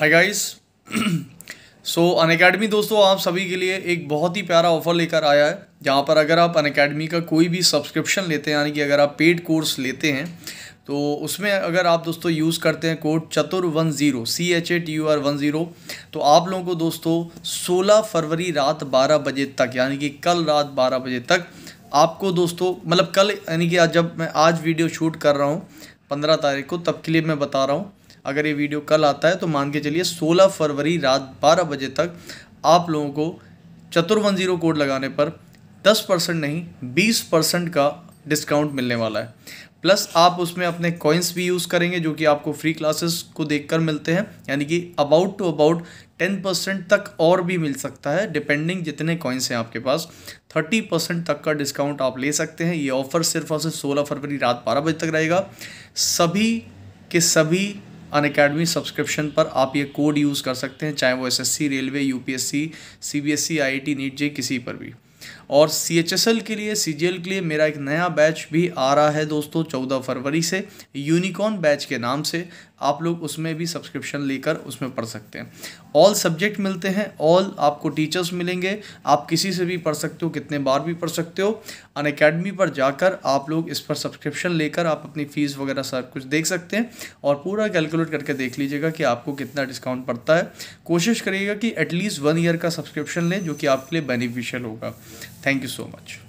Hi guys so अन academy दोस्तों आप सभी के लिए एक बहुत ही प्यारा ऑफर लेकर आया है जहाँ पर अगर आप अन अकेडमी का कोई भी सब्सक्रिप्शन लेते हैं यानी कि अगर आप पेड कोर्स लेते हैं तो उसमें अगर आप दोस्तों यूज़ करते हैं code Chatur one zero C H A T U R one zero तो आप लोगों को दोस्तों 16 फरवरी रात 12 बजे तक यानी कि कल रात 12 बजे तक आपको दोस्तों मतलब कल यानी कि जब मैं आज वीडियो शूट कर रहा हूँ पंद्रह तारीख को तब के लिए मैं बता रहा हूँ अगर ये वीडियो कल आता है तो मान के चलिए 16 फरवरी रात 12 बजे तक आप लोगों को चतुर्वन जीरो कोड लगाने पर 10 परसेंट नहीं 20 परसेंट का डिस्काउंट मिलने वाला है प्लस आप उसमें अपने कॉइन्स भी यूज़ करेंगे जो कि आपको फ्री क्लासेस को देखकर मिलते हैं यानी कि about two about ten percent तक और भी मिल सकता है डिपेंडिंग जितने कॉइन्स हैं आपके पास थर्टी परसेंट तक का डिस्काउंट आप ले सकते हैं ये ऑफ़र सिर्फ और सिर्फ सोलह फरवरी रात बारह बजे तक रहेगा सभी के सभी अन अकेडमी सब्सक्रिप्शन पर आप ये कोड यूज़ कर सकते हैं चाहे वो SSC railway UPSC CBSE T NEET J किसी पर भी और सी एच एस एल के लिए सी जी एल के लिए मेरा एक नया बैच भी आ रहा है दोस्तों चौदह फरवरी से यूनिकॉर्न बैच के नाम से आप लोग उसमें भी सब्सक्रिप्शन लेकर उसमें पढ़ सकते हैं ऑल सब्जेक्ट मिलते हैं ऑल आपको टीचर्स मिलेंगे आप किसी से भी पढ़ सकते हो कितने बार भी पढ़ सकते हो अन अकेडमी पर जाकर आप लोग इस पर सब्सक्रिप्शन लेकर आप अपनी फ़ीस वगैरह सब कुछ देख सकते हैं और पूरा कैलकुलेट करके देख लीजिएगा कि आपको कितना डिस्काउंट पड़ता है कोशिश करिएगा कि एटलीस्ट वन ईयर का सब्सक्रिप्शन लें जो कि आपके लिए बेनिफिशियल होगा Thank you so much.